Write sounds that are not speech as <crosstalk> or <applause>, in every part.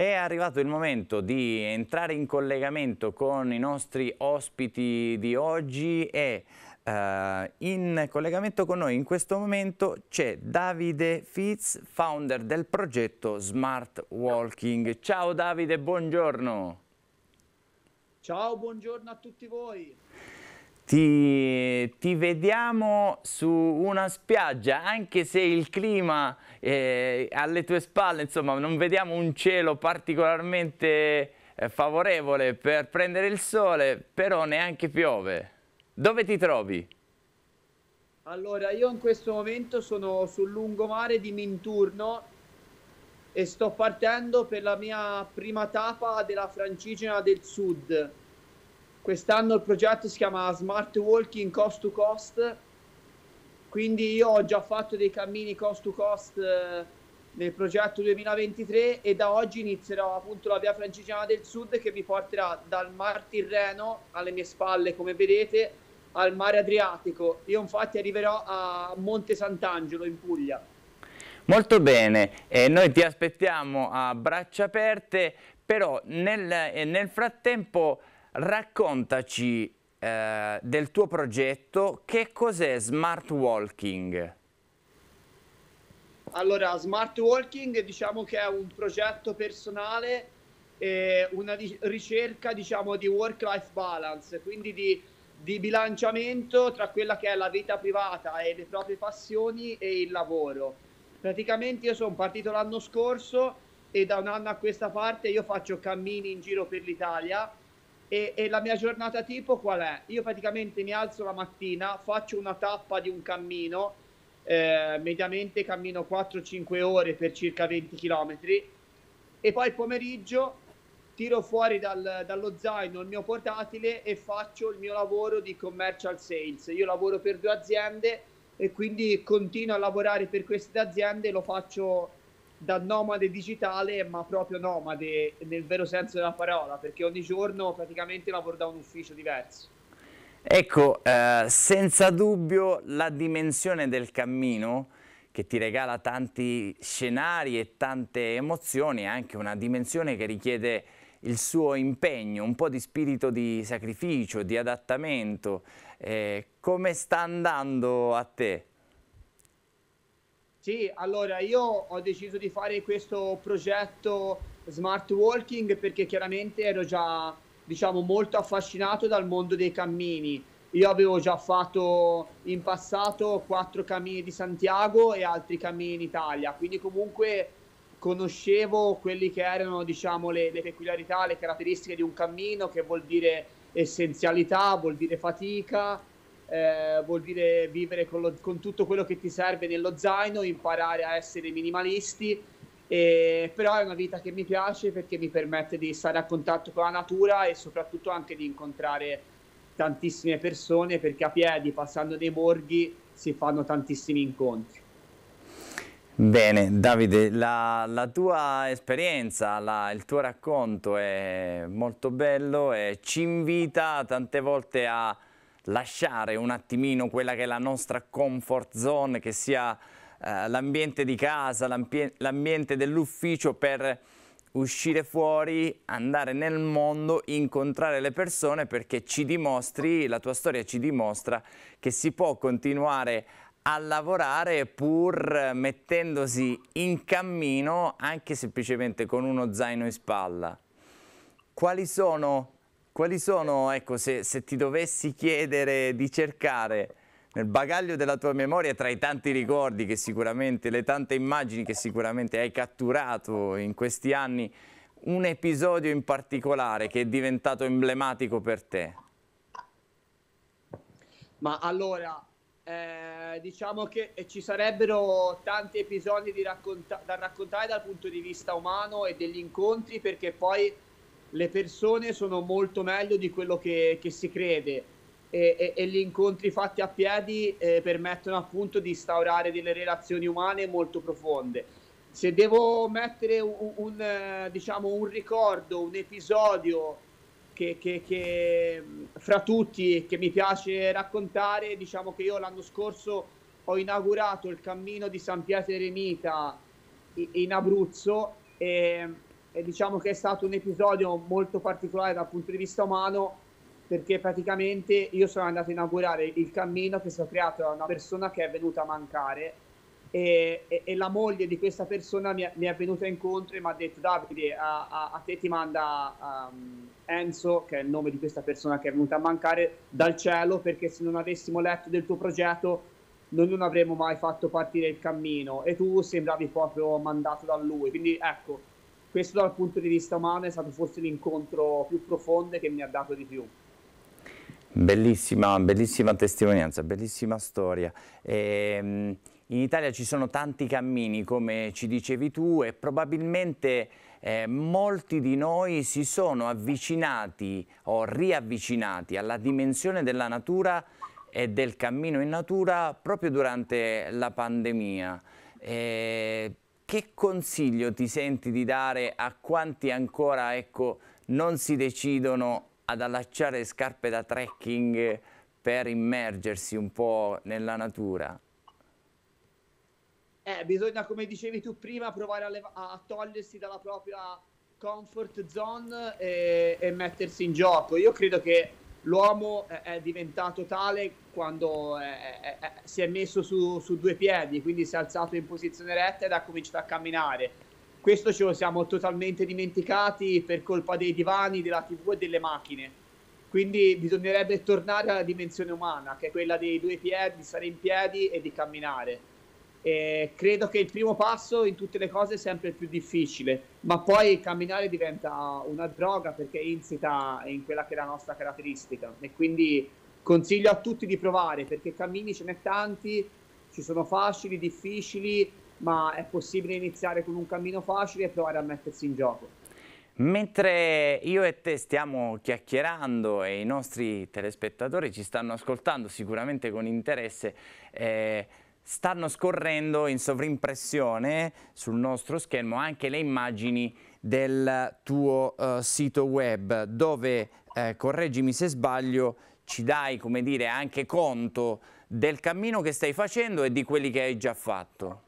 È arrivato il momento di entrare in collegamento con i nostri ospiti di oggi e eh, in collegamento con noi in questo momento c'è Davide Fitz, founder del progetto Smart Walking. Ciao Davide, buongiorno. Ciao, buongiorno a tutti voi. Ti, ti, vediamo su una spiaggia, anche se il clima eh, alle tue spalle, insomma, non vediamo un cielo particolarmente eh, favorevole per prendere il sole, però neanche piove. Dove ti trovi? Allora, io in questo momento sono sul lungomare di Minturno e sto partendo per la mia prima tappa della Francigena del Sud Quest'anno il progetto si chiama Smart Walking Cost to Cost, quindi io ho già fatto dei cammini cost to cost eh, nel progetto 2023 e da oggi inizierò appunto la via francigena del sud che mi porterà dal Mar Tirreno alle mie spalle come vedete al mare Adriatico. Io infatti arriverò a Monte Sant'Angelo in Puglia. Molto bene, eh, noi ti aspettiamo a braccia aperte, però nel, eh, nel frattempo raccontaci eh, del tuo progetto, che cos'è Smart Walking? Allora, Smart Walking diciamo che è un progetto personale, eh, una ricerca diciamo di work-life balance, quindi di, di bilanciamento tra quella che è la vita privata e le proprie passioni e il lavoro. Praticamente io sono partito l'anno scorso e da un anno a questa parte io faccio cammini in giro per l'Italia e, e, la mia giornata tipo qual è? Io praticamente mi alzo la mattina, faccio una tappa di un cammino, eh, mediamente cammino 4-5 ore per circa 20 km e poi il pomeriggio tiro fuori dal, dallo zaino il mio portatile e faccio il mio lavoro di commercial sales. Io lavoro per due aziende e quindi continuo a lavorare per queste aziende, lo faccio da nomade digitale, ma proprio nomade nel vero senso della parola, perché ogni giorno praticamente lavoro da un ufficio diverso. Ecco, eh, senza dubbio la dimensione del cammino che ti regala tanti scenari e tante emozioni, è anche una dimensione che richiede il suo impegno, un po' di spirito di sacrificio, di adattamento. Eh, come sta andando a te? Sì, allora io ho deciso di fare questo progetto smart walking perché chiaramente ero già, diciamo, molto affascinato dal mondo dei cammini. Io avevo già fatto in passato quattro cammini di Santiago e altri cammini in Italia, quindi comunque conoscevo quelli che erano, diciamo, le, le peculiarità, le caratteristiche di un cammino, che vuol dire essenzialità, vuol dire fatica, eh, vuol dire vivere con, lo, con, tutto quello che ti serve nello zaino, imparare a essere minimalisti, e, però è una vita che mi piace perché mi permette di stare a contatto con la natura e soprattutto anche di incontrare tantissime persone perché a piedi, passando dei borghi, si fanno tantissimi incontri. Bene, Davide, la, la tua esperienza, la, il tuo racconto è molto bello e ci invita tante volte a lasciare un attimino quella che è la nostra comfort zone, che sia eh, l'ambiente di casa, l'ambiente dell'ufficio per uscire fuori, andare nel mondo, incontrare le persone perché ci dimostri, la tua storia ci dimostra che si può continuare a lavorare pur mettendosi in cammino anche semplicemente con uno zaino in spalla. Quali sono quali sono, ecco, se, se ti dovessi chiedere di cercare nel bagaglio della tua memoria tra i tanti ricordi che sicuramente, le tante immagini che sicuramente hai catturato in questi anni, un episodio in particolare che è diventato emblematico per te? Ma allora, eh, diciamo che eh, ci sarebbero tanti episodi racconta da raccontare dal punto di vista umano e degli incontri perché poi le persone sono molto meglio di quello che, che si crede e, e, e, gli incontri fatti a piedi eh, permettono appunto di instaurare delle relazioni umane molto profonde. Se devo mettere un, un eh, diciamo, un ricordo, un episodio che, che, che, fra tutti che mi piace raccontare, diciamo che io l'anno scorso ho inaugurato il cammino di San Pietro Eremita in Abruzzo e ehm, e diciamo che è stato un episodio molto particolare dal punto di vista umano perché praticamente io sono andato a inaugurare il cammino che si è creato da una persona che è venuta a mancare e, e, e la moglie di questa persona mi, mi è, venuta incontro e mi ha detto Davide a, a, a te ti manda um, Enzo che è il nome di questa persona che è venuta a mancare dal cielo perché se non avessimo letto del tuo progetto noi non avremmo mai fatto partire il cammino e tu sembravi proprio mandato da lui quindi ecco questo dal punto di vista umano è stato forse l'incontro più profondo che mi ha dato di più. Bellissima, bellissima testimonianza, bellissima storia. Ehm, in Italia ci sono tanti cammini, come ci dicevi tu, e probabilmente eh, molti di noi si sono avvicinati o riavvicinati alla dimensione della natura e del cammino in natura proprio durante la pandemia. Eh, che consiglio ti senti di dare a quanti ancora ecco, non si decidono ad allacciare scarpe da trekking per immergersi un po' nella natura? Eh, bisogna, come dicevi tu prima, provare a, a togliersi dalla propria comfort zone e, e mettersi in gioco. Io credo che l'uomo è diventato tale quando è, è, si è messo su, su, due piedi, quindi si è alzato in posizione retta ed ha cominciato a camminare. Questo ce lo siamo totalmente dimenticati per colpa dei divani, della tv e delle macchine. Quindi bisognerebbe tornare alla dimensione umana, che è quella dei due piedi, di stare in piedi e di camminare. Eh, credo che il primo passo in tutte le cose è sempre più difficile, ma poi camminare diventa una droga perché insita in quella che è la nostra caratteristica e quindi consiglio a tutti di provare perché cammini ce n'è tanti, ci sono facili, difficili, ma è possibile iniziare con un cammino facile e provare a mettersi in gioco. Mentre io e te stiamo chiacchierando e i nostri telespettatori ci stanno ascoltando sicuramente con interesse, eh, stanno scorrendo in sovrimpressione sul nostro schermo anche le immagini del tuo uh, sito web dove, eh, correggimi se sbaglio, ci dai come dire, anche conto del cammino che stai facendo e di quelli che hai già fatto.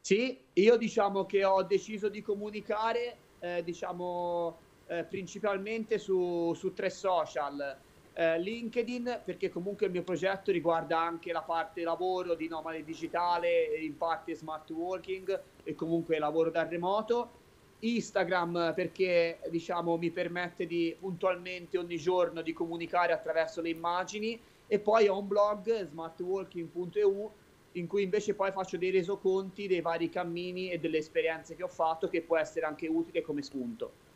Sì, io diciamo che ho deciso di comunicare eh, diciamo, eh, principalmente su, su tre social eh, LinkedIn perché comunque il mio progetto riguarda anche la parte lavoro di nomade digitale, in parte smart working e comunque lavoro da remoto. Instagram perché diciamo mi permette di puntualmente ogni giorno di comunicare attraverso le immagini e poi ho un blog smartworking.eu in cui invece poi faccio dei resoconti dei vari cammini e delle esperienze che ho fatto che può essere anche utile come spunto.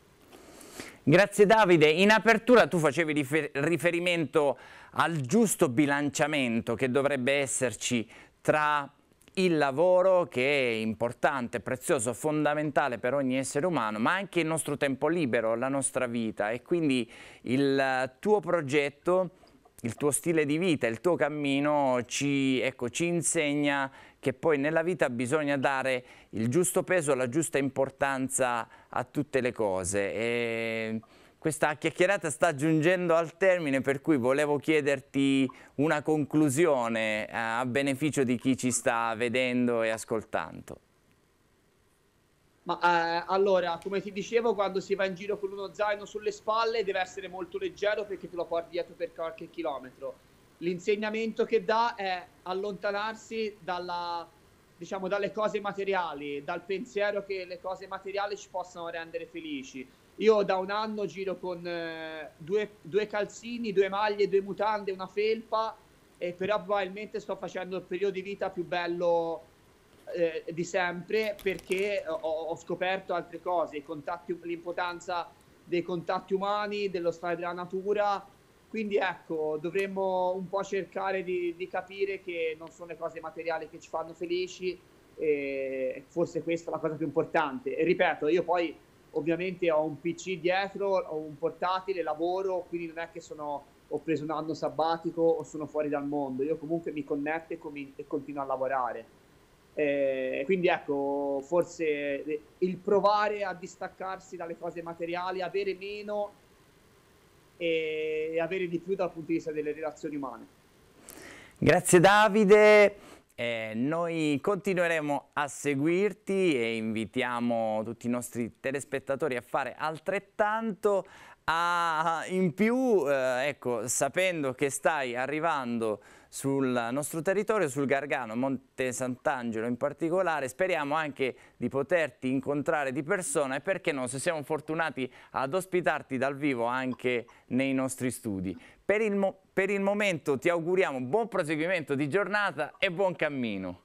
Grazie Davide, in apertura tu facevi riferimento al giusto bilanciamento che dovrebbe esserci tra il lavoro che è importante, prezioso, fondamentale per ogni essere umano, ma anche il nostro tempo libero, la nostra vita e quindi il tuo progetto il tuo stile di vita, il tuo cammino ci, ecco, ci insegna che poi nella vita bisogna dare il giusto peso, la giusta importanza a tutte le cose. E questa chiacchierata sta giungendo al termine, per cui volevo chiederti una conclusione eh, a beneficio di chi ci sta vedendo e ascoltando. Ma eh, allora, come ti dicevo, quando si va in giro con uno zaino sulle spalle deve essere molto leggero perché te lo porti dietro per qualche chilometro. L'insegnamento che dà è allontanarsi dalla, diciamo, dalle cose materiali, dal pensiero che le cose materiali ci possano rendere felici. Io da un anno giro con eh, due, due, calzini, due maglie, due mutande, una felpa, e però probabilmente sto facendo il periodo di vita più bello eh, di sempre perché ho, ho, scoperto altre cose, contatti, l'impotenza dei contatti umani, dello stare della natura. Quindi ecco, dovremmo un po' cercare di, di capire che non sono le cose materiali che ci fanno felici, e forse questa è la cosa più importante. E ripeto, io poi ovviamente ho un PC dietro, ho un portatile, lavoro, quindi non è che sono, ho preso un anno sabbatico o sono fuori dal mondo, io comunque mi connetto e, com- e continuo a lavorare. Eh, quindi ecco, forse eh, il provare a distaccarsi dalle cose materiali, avere meno e avere di più dal punto di vista delle relazioni umane. Grazie Davide. Eh, noi continueremo a seguirti e invitiamo tutti i nostri telespettatori a fare altrettanto. A, in più, eh, ecco, sapendo che stai arrivando sul nostro territorio, sul Gargano, Monte Sant'Angelo in particolare. Speriamo anche di poterti incontrare di persona e perché no, se siamo fortunati ad ospitarti dal vivo anche nei nostri studi. Per il, per il momento ti auguriamo buon proseguimento di giornata e buon cammino.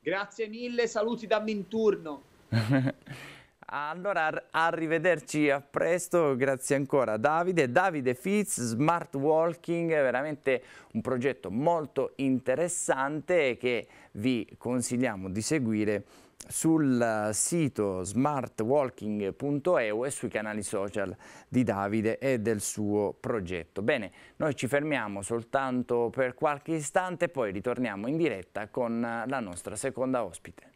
Grazie mille, saluti da Minturno. <laughs> Allora, arrivederci a presto, grazie ancora Davide. Davide Fitz, Smart Walking, veramente un progetto molto interessante che vi consigliamo di seguire sul sito smartwalking.eu e sui canali social di Davide e del suo progetto. Bene, noi ci fermiamo soltanto per qualche istante e poi ritorniamo in diretta con la nostra seconda ospite.